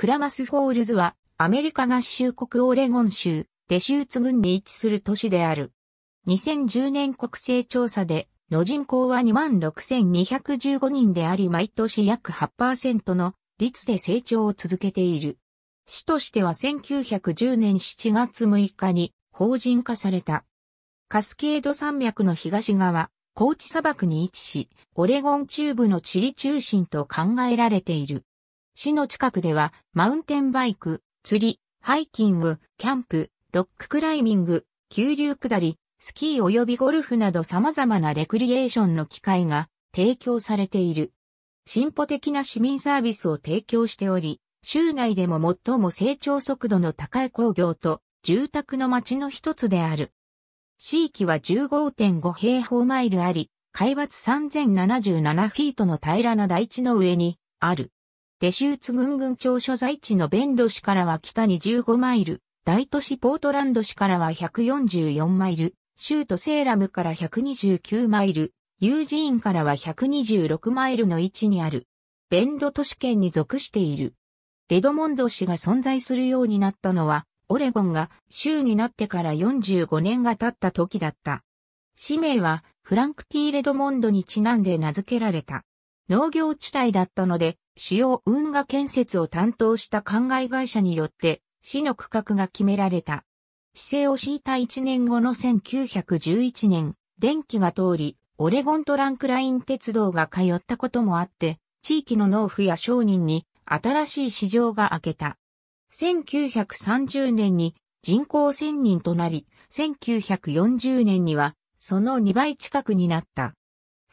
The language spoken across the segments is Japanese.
クラマスフォールズは、アメリカ合衆国オレゴン州、デシューツ郡に位置する都市である。2010年国勢調査で、の人口は26,215人であり毎年約8%の率で成長を続けている。市としては1910年7月6日に法人化された。カスケード山脈の東側、高地砂漠に位置し、オレゴン中部の地理中心と考えられている。市の近くでは、マウンテンバイク、釣り、ハイキング、キャンプ、ロッククライミング、急流下り、スキー及びゴルフなど様々なレクリエーションの機会が提供されている。進歩的な市民サービスを提供しており、州内でも最も成長速度の高い工業と住宅の街の一つである。地域は15.5平方マイルあり、海抜3077フィートの平らな台地の上にある。デシューツ軍軍庁所在地のベンド市からは北に15マイル、大都市ポートランド市からは144マイル、州都セーラムから129マイル、ユージーンからは126マイルの位置にある。ベンド都市圏に属している。レドモンド市が存在するようになったのは、オレゴンが州になってから45年が経った時だった。市名はフランクテー・レドモンドにちなんで名付けられた。農業地帯だったので、主要運河建設を担当した灌漑会社によって市の区画が決められた。市政を敷いた1年後の1911年、電気が通り、オレゴントランクライン鉄道が通ったこともあって、地域の農夫や商人に新しい市場が開けた。1930年に人口1000人となり、1940年にはその2倍近くになった。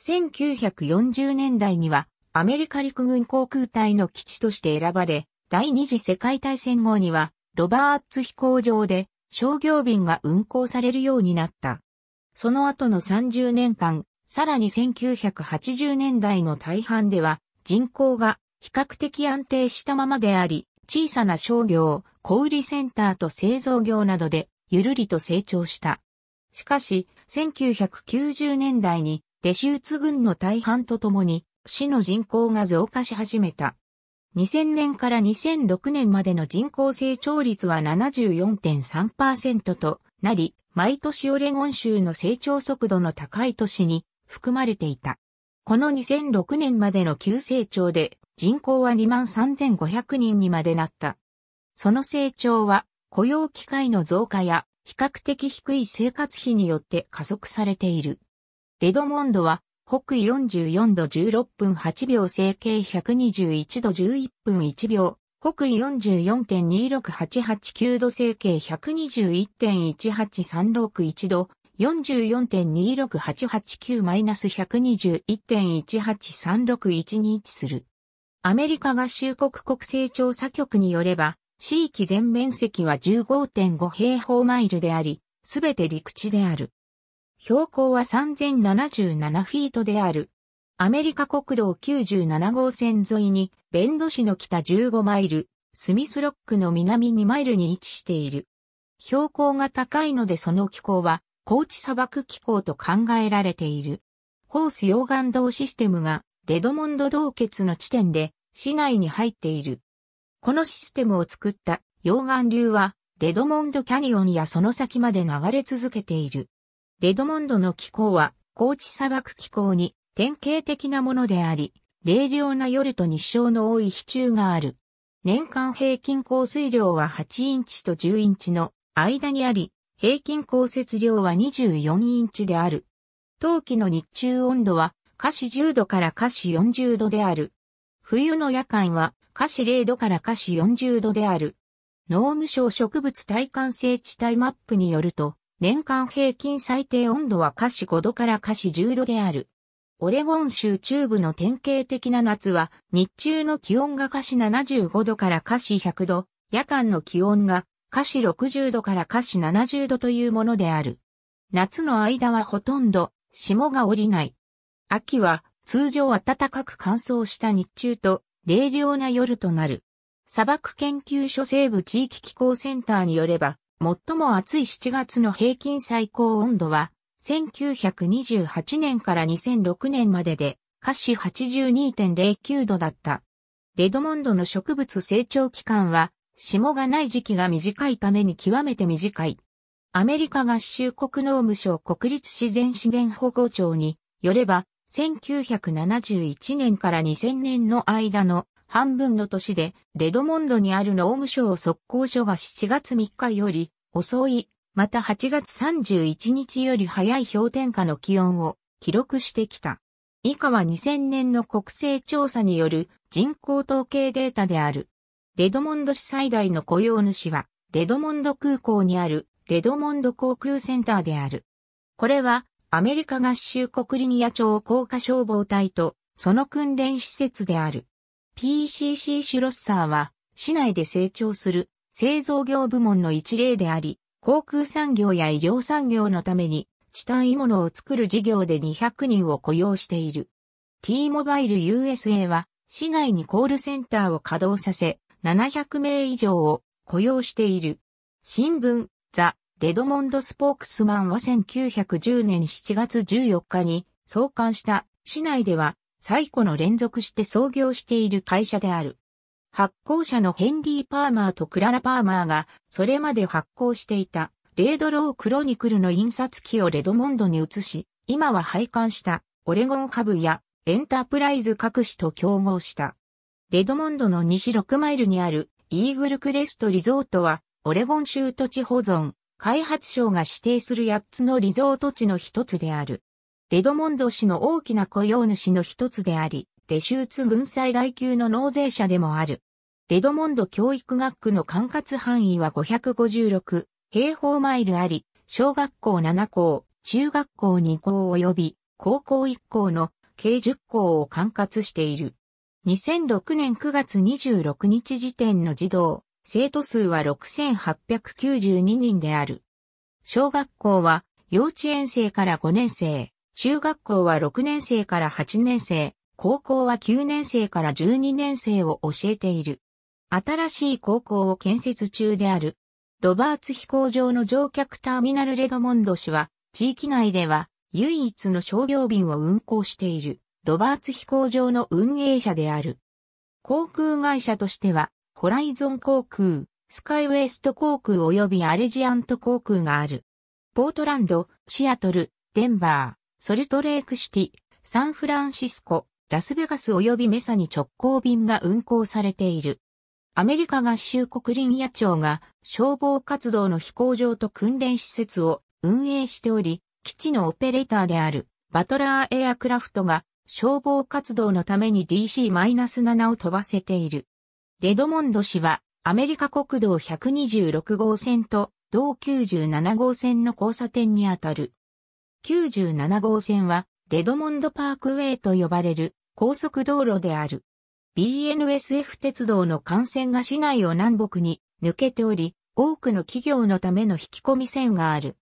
1940年代にはアメリカ陸軍航空隊の基地として選ばれ、第二次世界大戦後には、ロバーツ飛行場で商業便が運航されるようになった。その後の30年間、さらに1980年代の大半では人口が比較的安定したままであり、小さな商業、小売センターと製造業などでゆるりと成長した。しかし、1990年代に、デシューツ軍の大半とともに、市の人口が増加し始めた。2000年から2006年までの人口成長率は74.3%となり、毎年オレゴン州の成長速度の高い都市に含まれていた。この2006年までの急成長で人口は23,500人にまでなった。その成長は雇用機会の増加や比較的低い生活費によって加速されている。レドモンドは北緯44度16分8秒整形121度11分1秒、北緯44.26889度整形121.18361度、44.26889-121.18361する。アメリカ合衆国国勢調査局によれば、地域全面積は15.5平方マイルであり、すべて陸地である。標高は3077フィートである。アメリカ国道97号線沿いに、ベンド市の北15マイル、スミスロックの南2マイルに位置している。標高が高いのでその気候は、高地砂漠気候と考えられている。ホース溶岩道システムが、レドモンド洞穴の地点で、市内に入っている。このシステムを作った溶岩流は、レドモンドキャニオンやその先まで流れ続けている。レドモンドの気候は、高地砂漠気候に典型的なものであり、冷涼な夜と日照の多い日中がある。年間平均降水量は8インチと10インチの間にあり、平均降雪量は24インチである。冬季の日中温度は、華氏10度から華氏40度である。冬の夜間は、華氏0度から華氏40度である。農務省植物耐寒性地帯マップによると、年間平均最低温度は華氏5度から華氏10度である。オレゴン州中部の典型的な夏は、日中の気温が華氏75度から華氏100度、夜間の気温が華氏60度から華氏70度というものである。夏の間はほとんど霜が降りない。秋は通常暖かく乾燥した日中と冷涼な夜となる。砂漠研究所西部地域気候センターによれば、最も暑い7月の平均最高温度は、1928年から2006年までで、華氏82.09度だった。レドモンドの植物成長期間は、霜がない時期が短いために極めて短い。アメリカ合衆国農務省国立自然資源保護庁によれば、1971年から2000年の間の半分の年で、レドモンドにある農務省速攻所が7月3日より遅い、また8月31日より早い氷点下の気温を記録してきた。以下は2000年の国勢調査による人口統計データである。レドモンド市最大の雇用主は、レドモンド空港にあるレドモンド航空センターである。これは、アメリカ合衆国リニア町高架消防隊と、その訓練施設である。PCC シュロッサーは、市内で成長する製造業部門の一例であり、航空産業や医療産業のために、チタン鋳物を作る事業で200人を雇用している。T モバイル USA は、市内にコールセンターを稼働させ、700名以上を雇用している。新聞、ザ・レドモンド・スポークスマンは1910年7月14日に創刊した市内では最古の連続して創業している会社である。発行者のヘンリー・パーマーとクララ・パーマーが、それまで発行していた、レードロー・クロニクルの印刷機をレドモンドに移し、今は廃刊したオレゴンハブやエンタープライズ各市と競合した。レドモンドの西6マイルにあるイーグルクレストリゾートは、オレゴン州土地保存、開発省が指定する8つのリゾート地の一つである。レドモンド氏の大きな雇用主の一つであり、デシューツ軍災害級の納税者でもある。レドモンド教育学区の管轄範囲は556平方マイルあり、小学校7校、中学校2校及び高校1校の計10校を管轄している。2006年9月26日時点の児童、生徒数は6892人である。小学校は幼稚園生から5年生、中学校は6年生から8年生、高校は9年生から12年生を教えている。新しい高校を建設中である。ロバーツ飛行場の乗客ターミナルレドモンド市は、地域内では唯一の商業便を運航している、ロバーツ飛行場の運営者である。航空会社としては、ホライゾン航空、スカイウエスト航空及びアレジアント航空がある。ポートランド、シアトル、デンバー、ソルトレークシティ、サンフランシスコ、ラスベガス及びメサに直行便が運行されている。アメリカ合衆国林野庁が消防活動の飛行場と訓練施設を運営しており、基地のオペレーターであるバトラーエアクラフトが消防活動のために DC-7 を飛ばせている。レドモンド氏はアメリカ国道126号線と同97号線の交差点にあたる97号線は、レドモンドパークウェイと呼ばれる高速道路である。BNSF 鉄道の幹線が市内を南北に抜けており、多くの企業のための引き込み線がある。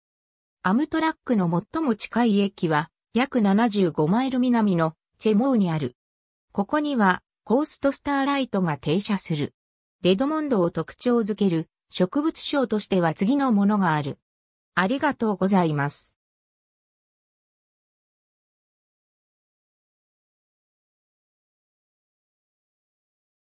アムトラックの最も近い駅は、約75マイル南のチェモーにある。ここには、コーストスターライトが停車する。レドモンドを特徴づける植物賞としては次のものがある。ありがとうございます。